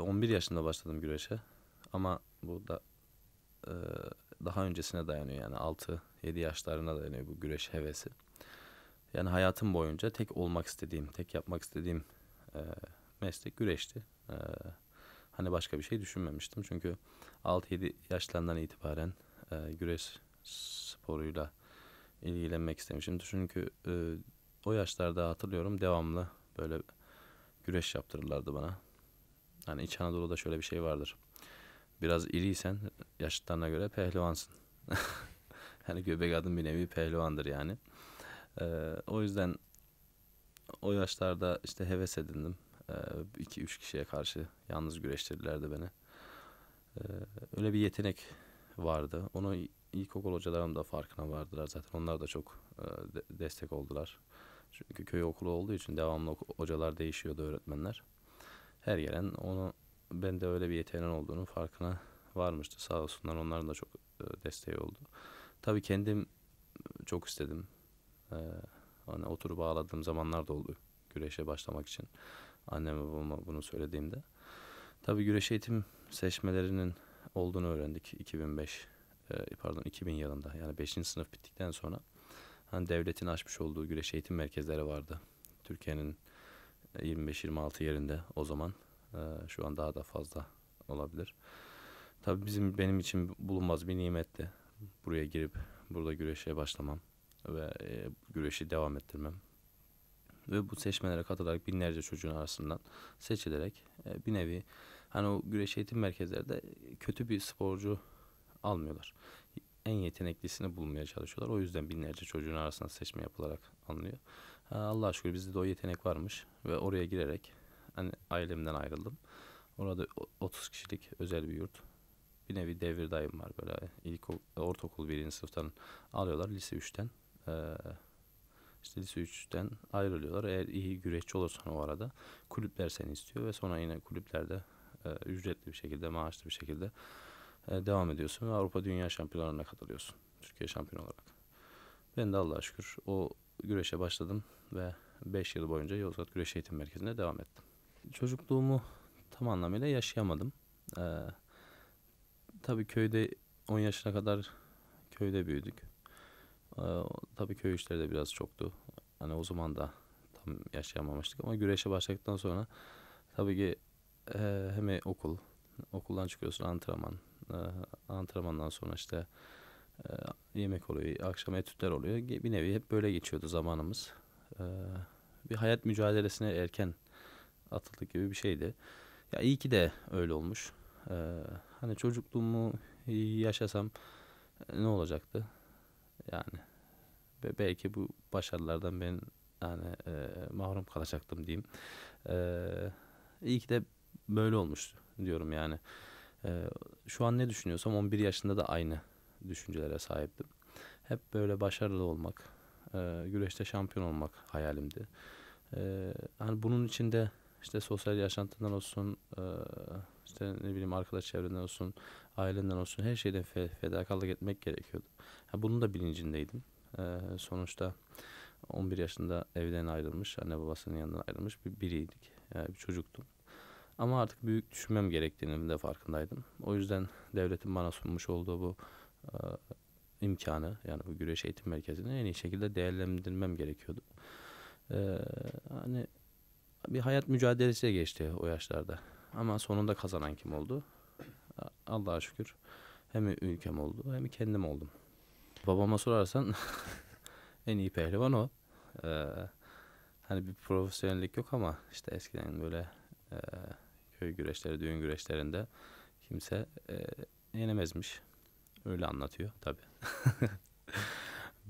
11 yaşında başladım güreşe ama bu da e, daha öncesine dayanıyor yani 6-7 yaşlarına dayanıyor bu güreş hevesi. Yani hayatım boyunca tek olmak istediğim, tek yapmak istediğim e, meslek güreşti. E, hani başka bir şey düşünmemiştim çünkü 6-7 yaşlarından itibaren e, güreş sporuyla ilgilenmek istemişim. Çünkü e, o yaşlarda hatırlıyorum devamlı böyle güreş yaptırırlardı bana. Hani İç Anadolu'da şöyle bir şey vardır. Biraz iriysen yaşıtlarına göre pehlivansın. hani göbek adım bir nevi pehlivandır yani. Ee, o yüzden o yaşlarda işte heves edindim. 2-3 ee, kişiye karşı yalnız güreştirdilerdi beni. Ee, öyle bir yetenek vardı. Onu ilkokul hocalarım da farkına vardılar zaten. Onlar da çok e, destek oldular. Çünkü köy okulu olduğu için devamlı hocalar değişiyordu öğretmenler. Her gelen onu ben de öyle bir yeteneğin olduğunu farkına varmıştı. Sağ olsunlar onların da çok e, desteği oldu. Tabii kendim e, çok istedim. Ee, hani oturup ağladığım zamanlar da oldu güreşe başlamak için. Anneme babama bunu söylediğimde. Tabii güreş eğitim seçmelerinin olduğunu öğrendik 2005 e, pardon 2000 yılında yani 5. sınıf bittikten sonra hani devletin açmış olduğu güreş eğitim merkezleri vardı. Türkiye'nin 25-26 e, yerinde o zaman. E, şu an daha da fazla olabilir. Tabii bizim benim için bulunmaz bir nimetti. Buraya girip burada güreşe başlamam ve e, güreşi devam ettirmem. Ve bu seçmelere katılarak binlerce çocuğun arasından seçilerek e, bir nevi hani o güreş eğitim merkezlerde kötü bir sporcu almıyorlar en yeteneklisini bulmaya çalışıyorlar. O yüzden binlerce çocuğun arasında seçme yapılarak anlıyor. Ha, Allah'a şükür bizde de o yetenek varmış ve oraya girerek hani ailemden ayrıldım. Orada 30 kişilik özel bir yurt. Bir nevi devir dayım var böyle ilk ortaokul birinci sınıftan alıyorlar lise 3'ten. E, işte lise 3'ten ayrılıyorlar. Eğer iyi güreşçi olursan o arada kulüpler seni istiyor ve sonra yine kulüplerde e, ücretli bir şekilde, maaşlı bir şekilde ee, devam ediyorsun ve Avrupa Dünya Şampiyonlarına katılıyorsun. Türkiye şampiyon olarak. Ben de Allah'a şükür o güreşe başladım ve 5 yıl boyunca Yozgat Güreş Eğitim Merkezi'nde devam ettim. Çocukluğumu tam anlamıyla yaşayamadım. Ee, tabii köyde 10 yaşına kadar köyde büyüdük. Ee, tabii köy işleri de biraz çoktu. Hani o zaman da tam yaşayamamıştık ama güreşe başladıktan sonra tabii ki e, hem okul, okuldan çıkıyorsun antrenman, ee, antrenmandan sonra işte e, yemek oluyor, akşam etütler oluyor. Bir nevi hep böyle geçiyordu zamanımız. Ee, bir hayat mücadelesine erken atıldık gibi bir şeydi. Ya iyi ki de öyle olmuş. Ee, hani çocukluğumu yaşasam e, ne olacaktı? Yani belki bu başarılardan ben yani e, mahrum kalacaktım diyeyim. E, iyi ki de böyle olmuştu diyorum yani. Ee, şu an ne düşünüyorsam 11 yaşında da aynı düşüncelere sahiptim. Hep böyle başarılı olmak, e, güreşte şampiyon olmak hayalimdi. E, hani bunun içinde işte sosyal yaşantından olsun, e, işte ne bileyim arkadaş çevrenden olsun, ailenden olsun her şeyden fe- fedakarlık etmek gerekiyordu. Yani bunun da bilincindeydim. E, sonuçta 11 yaşında evden ayrılmış, anne babasının yanından ayrılmış bir biriydik. Yani bir çocuktum. Ama artık büyük düşünmem gerektiğini de farkındaydım. O yüzden devletin bana sunmuş olduğu bu e, imkanı yani bu güreş eğitim merkezini en iyi şekilde değerlendirmem gerekiyordu. E, hani bir hayat mücadelesi geçti o yaşlarda. Ama sonunda kazanan kim oldu? Allah'a şükür hem ülkem oldu hem kendim oldum. Babama sorarsan en iyi pehlivan o. Ee, hani bir profesyonellik yok ama işte eskiden böyle e, köy güreşleri, düğün güreşlerinde kimse e, yenemezmiş. Öyle anlatıyor tabii.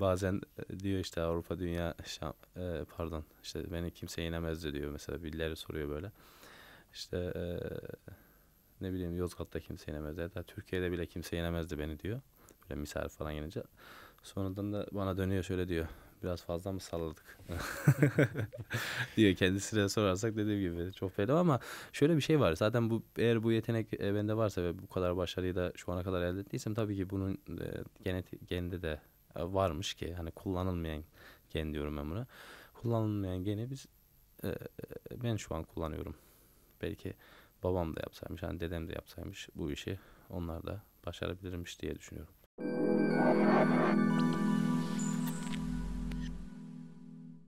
Bazen e, diyor işte Avrupa Dünya Şam, e, pardon işte beni kimse yenemezdi diyor mesela birileri soruyor böyle. İşte e, ne bileyim Yozgat'ta kimse yenemezdi. Hatta Türkiye'de bile kimse yenemezdi beni diyor. Böyle misafir falan gelince. Sonradan da bana dönüyor şöyle diyor biraz fazla mı salladık diye kendisine sorarsak dediğim gibi çok fena ama şöyle bir şey var. Zaten bu eğer bu yetenek e, bende varsa ve bu kadar başarıyı da şu ana kadar elde ettiysem tabii ki bunun e, genetik gende de e, varmış ki hani kullanılmayan gen diyorum ben buna. Kullanılmayan geni biz ben şu an kullanıyorum. Belki babam da yapsaymış, hani dedem de yapsaymış bu işi onlar da başarabilirmiş diye düşünüyorum.